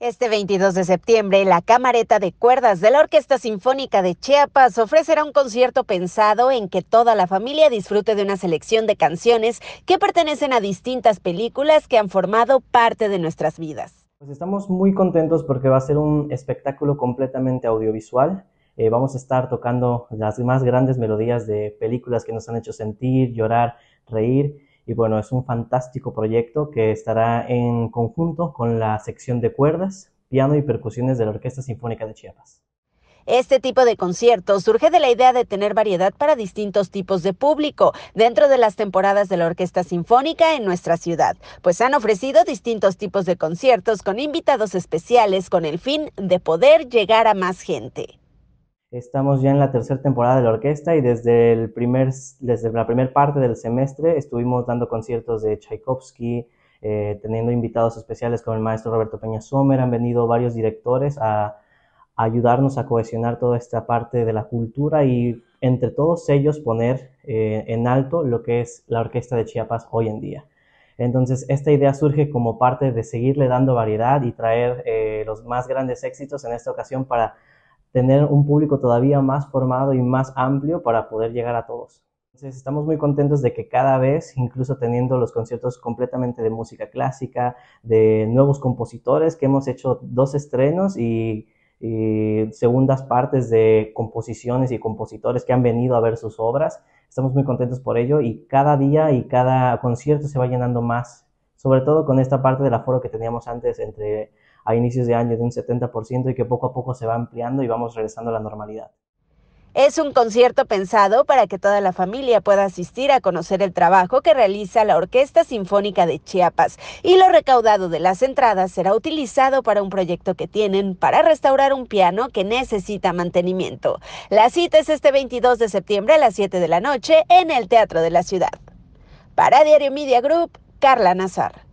Este 22 de septiembre, la Camareta de Cuerdas de la Orquesta Sinfónica de Chiapas ofrecerá un concierto pensado en que toda la familia disfrute de una selección de canciones que pertenecen a distintas películas que han formado parte de nuestras vidas. Pues estamos muy contentos porque va a ser un espectáculo completamente audiovisual. Eh, vamos a estar tocando las más grandes melodías de películas que nos han hecho sentir, llorar, reír y bueno, es un fantástico proyecto que estará en conjunto con la sección de cuerdas, piano y percusiones de la Orquesta Sinfónica de Chiapas. Este tipo de conciertos surge de la idea de tener variedad para distintos tipos de público dentro de las temporadas de la Orquesta Sinfónica en nuestra ciudad, pues han ofrecido distintos tipos de conciertos con invitados especiales con el fin de poder llegar a más gente. Estamos ya en la tercera temporada de la orquesta y desde, el primer, desde la primera parte del semestre estuvimos dando conciertos de Tchaikovsky, eh, teniendo invitados especiales como el maestro Roberto Peña Sommer, han venido varios directores a, ayudarnos a cohesionar toda esta parte de la cultura y entre todos ellos poner eh, en alto lo que es la orquesta de Chiapas hoy en día. Entonces, esta idea surge como parte de seguirle dando variedad y traer eh, los más grandes éxitos en esta ocasión para tener un público todavía más formado y más amplio para poder llegar a todos. Entonces estamos muy contentos de que cada vez, incluso teniendo los conciertos completamente de música clásica, de nuevos compositores, que hemos hecho dos estrenos y, y segundas partes de composiciones y compositores que han venido a ver sus obras, estamos muy contentos por ello y cada día y cada concierto se va llenando más sobre todo con esta parte del aforo que teníamos antes entre a inicios de año de un 70% y que poco a poco se va ampliando y vamos regresando a la normalidad. Es un concierto pensado para que toda la familia pueda asistir a conocer el trabajo que realiza la Orquesta Sinfónica de Chiapas y lo recaudado de las entradas será utilizado para un proyecto que tienen para restaurar un piano que necesita mantenimiento. La cita es este 22 de septiembre a las 7 de la noche en el Teatro de la Ciudad. Para Diario Media Group, Carla Nazar.